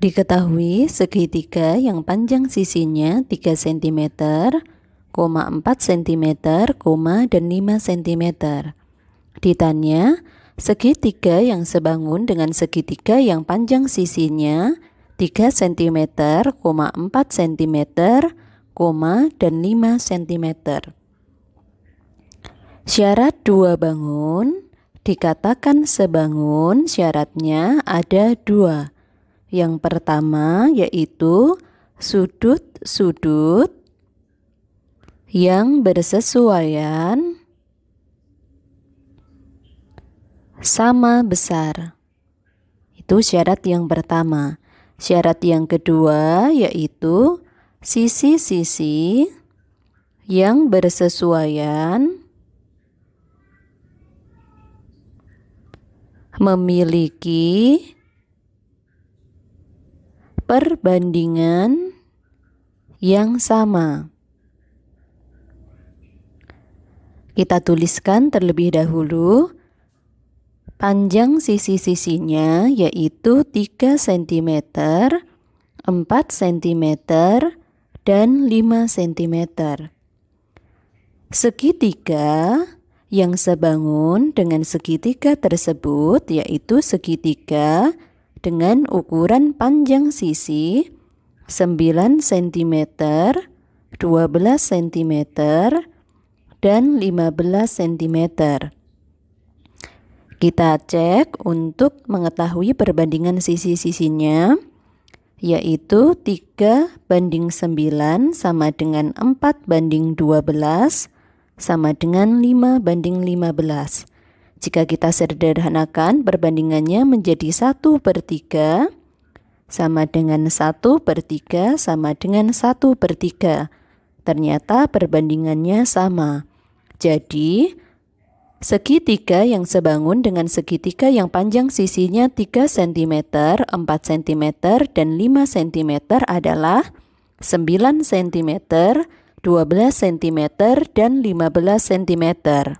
Diketahui segitiga yang panjang sisinya 3 cm, 4 cm, dan 5 cm. Ditanya, segitiga yang sebangun dengan segitiga yang panjang sisinya 3 cm, 4 cm, dan 5 cm. Syarat dua bangun dikatakan sebangun syaratnya ada dua yang pertama yaitu sudut-sudut yang bersesuaian sama besar. Itu syarat yang pertama. Syarat yang kedua yaitu sisi-sisi yang bersesuaian memiliki perbandingan yang sama. Kita tuliskan terlebih dahulu panjang sisi-sisinya yaitu 3 cm, 4 cm, dan 5 cm. Segitiga yang sebangun dengan segitiga tersebut yaitu segitiga dengan ukuran panjang sisi 9 cm, 12 cm, dan 15 cm. Kita cek untuk mengetahui perbandingan sisi-sisinya, yaitu 3 banding 9 sama dengan 4 banding 12 sama dengan 5 banding 15. Jika kita sederhanakan, perbandingannya menjadi 1 per 3 sama dengan 1 per 3 sama dengan 1 per 3. Ternyata perbandingannya sama. Jadi, segitiga yang sebangun dengan segitiga yang panjang sisinya 3 cm, 4 cm, dan 5 cm adalah 9 cm, 12 cm, dan 15 cm.